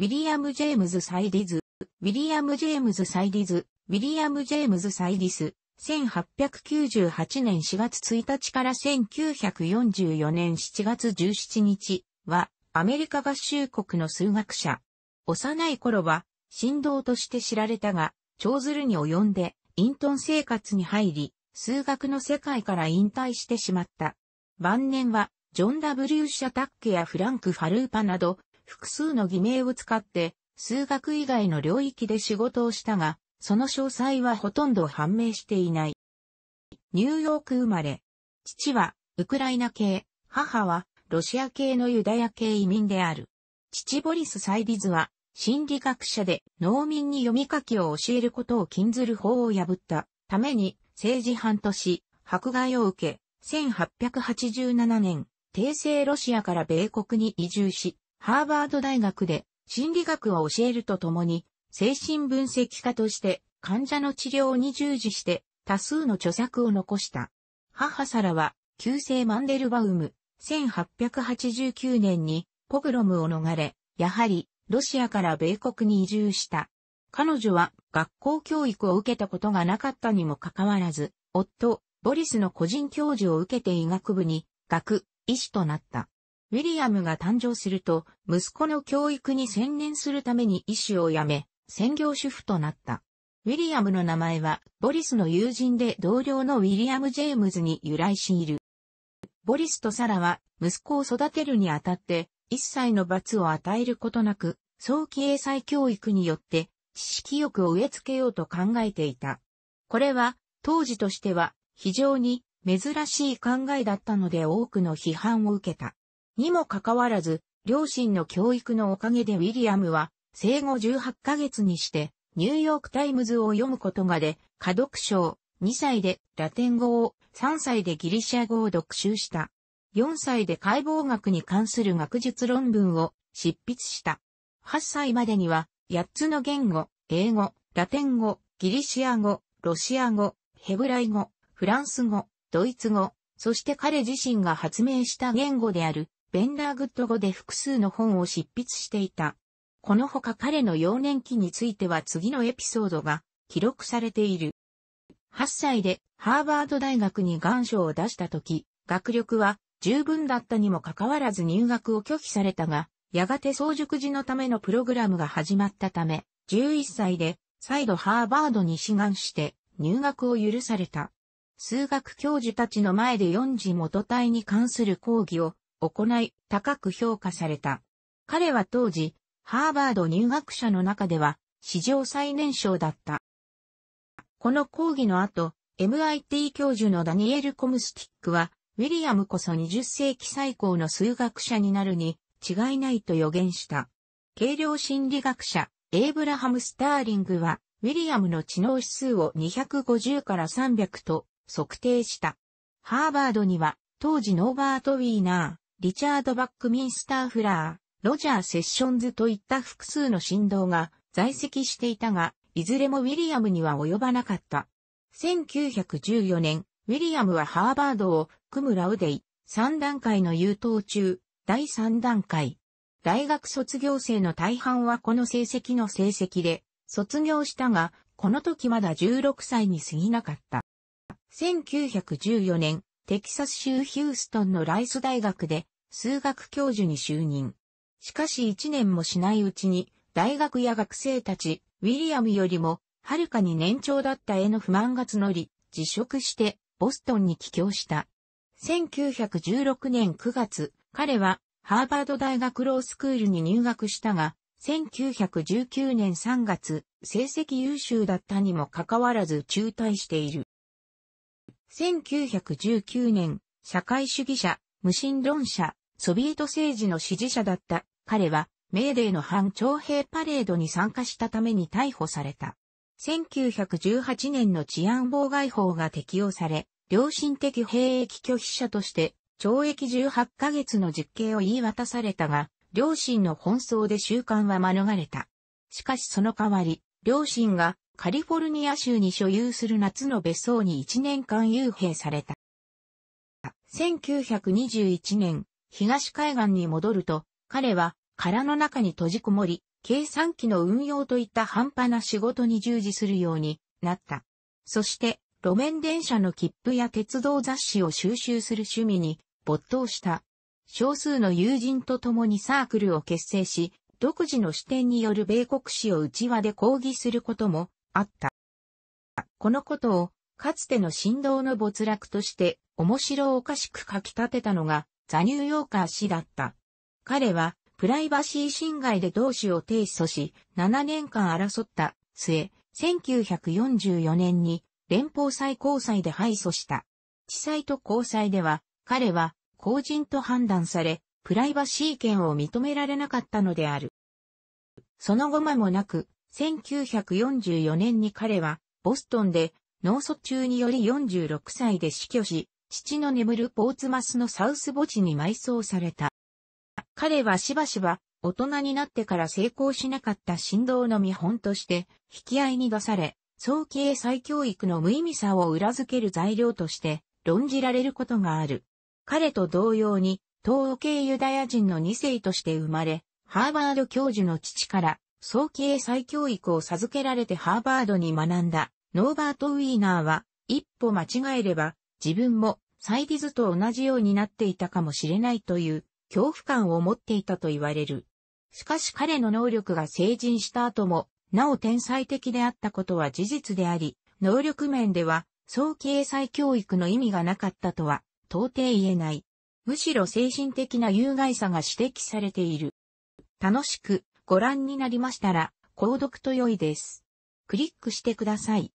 ウィリアム・ジェームズ・サイディズ、ウィリアム・ジェームズ・サイディズ、ウィリアム・ジェームズ・サイディス、1898年4月1日から1944年7月17日は、アメリカ合衆国の数学者。幼い頃は、振動として知られたが、長ずるに及んで、陰遁生活に入り、数学の世界から引退してしまった。晩年は、ジョン・ W・ シャタッケやフランク・ファルーパなど、複数の偽名を使って、数学以外の領域で仕事をしたが、その詳細はほとんど判明していない。ニューヨーク生まれ。父は、ウクライナ系、母は、ロシア系のユダヤ系移民である。父ボリス・サイディズは、心理学者で農民に読み書きを教えることを禁ずる法を破ったために政治半年、迫害を受け、1887年、帝政ロシアから米国に移住し、ハーバード大学で心理学を教えるとともに、精神分析家として患者の治療に従事して多数の著作を残した。母サラは、旧姓マンデルバウム、1889年にポグロムを逃れ、やはりロシアから米国に移住した。彼女は学校教育を受けたことがなかったにもかかわらず、夫、ボリスの個人教授を受けて医学部に、学、医師となった。ウィリアムが誕生すると、息子の教育に専念するために医師を辞め、専業主婦となった。ウィリアムの名前は、ボリスの友人で同僚のウィリアム・ジェームズに由来している。ボリスとサラは、息子を育てるにあたって、一切の罰を与えることなく、早期英才教育によって、知識欲を植え付けようと考えていた。これは、当時としては、非常に珍しい考えだったので多くの批判を受けた。にもかかわらず、両親の教育のおかげでウィリアムは、生後18ヶ月にして、ニューヨークタイムズを読むことまで、家読賞、2歳でラテン語を、3歳でギリシャ語を読習した。4歳で解剖学に関する学術論文を執筆した。8歳までには、8つの言語、英語、ラテン語、ギリシア語、ロシア語、ヘブライ語、フランス語、ドイツ語、そして彼自身が発明した言語であるベンダーグッド語で複数の本を執筆していた。このほか彼の幼年期については次のエピソードが記録されている。8歳でハーバード大学に願書を出した時、学力は十分だったにもかかわらず入学を拒否されたが、やがて早熟児のためのプログラムが始まったため、11歳で再度ハーバードに志願して入学を許された。数学教授たちの前で4次元体に関する講義を行い、高く評価された。彼は当時、ハーバード入学者の中では、史上最年少だった。この講義の後、MIT 教授のダニエル・コムスティックは、ウィリアムこそ20世紀最高の数学者になるに違いないと予言した。軽量心理学者、エイブラハム・スターリングは、ウィリアムの知能指数を250から300と測定した。ハーバードには、当時ノーバート・ウィーナー、リチャード・バックミンスター・フラー、ロジャー・セッションズといった複数の振動が在籍していたが、いずれもウィリアムには及ばなかった。1914年、ウィリアムはハーバードを組むラウデイ、3段階の優等中、第3段階。大学卒業生の大半はこの成績の成績で、卒業したが、この時まだ16歳に過ぎなかった。1914年、テキサス州ヒューストンのライス大学で数学教授に就任。しかし一年もしないうちに、大学や学生たち、ウィリアムよりも、はるかに年長だったへの不満が募り、辞職して、ボストンに帰郷した。1916年9月、彼は、ハーバード大学ロースクールに入学したが、1919年3月、成績優秀だったにもかかわらず中退している。1919年、社会主義者、無神論者、ソビエト政治の支持者だった彼は、メーデーの反徴兵パレードに参加したために逮捕された。1918年の治安妨害法が適用され、良心的兵役拒否者として懲役18ヶ月の実刑を言い渡されたが、両親の奔走で習慣は免れた。しかしその代わり、両親がカリフォルニア州に所有する夏の別荘に1年間遊兵された。1921年、東海岸に戻ると、彼は殻の中に閉じこもり、計算機の運用といった半端な仕事に従事するようになった。そして、路面電車の切符や鉄道雑誌を収集する趣味に没頭した。少数の友人と共にサークルを結成し、独自の視点による米国史を内輪で抗議することもあった。このことを、かつての振動の没落として、面白おかしく書き立てたのが、ザ・ニューヨーカー氏だった。彼は、プライバシー侵害で同氏を提訴し、7年間争った末、1944年に連邦最高裁で敗訴した。地裁と高裁では、彼は公人と判断され、プライバシー権を認められなかったのである。その後間もなく、1944年に彼は、ボストンで脳卒中により46歳で死去し、父の眠るポーツマスのサウス墓地に埋葬された。彼はしばしば大人になってから成功しなかった振動の見本として引き合いに出され、早期英才教育の無意味さを裏付ける材料として論じられることがある。彼と同様に、東欧系ユダヤ人の2世として生まれ、ハーバード教授の父から早期英才教育を授けられてハーバードに学んだノーバート・ウィーナーは、一歩間違えれば自分もサイディズと同じようになっていたかもしれないという恐怖感を持っていたと言われる。しかし彼の能力が成人した後も、なお天才的であったことは事実であり、能力面では、早期英才教育の意味がなかったとは、到底言えない。むしろ精神的な有害さが指摘されている。楽しくご覧になりましたら、購読と良いです。クリックしてください。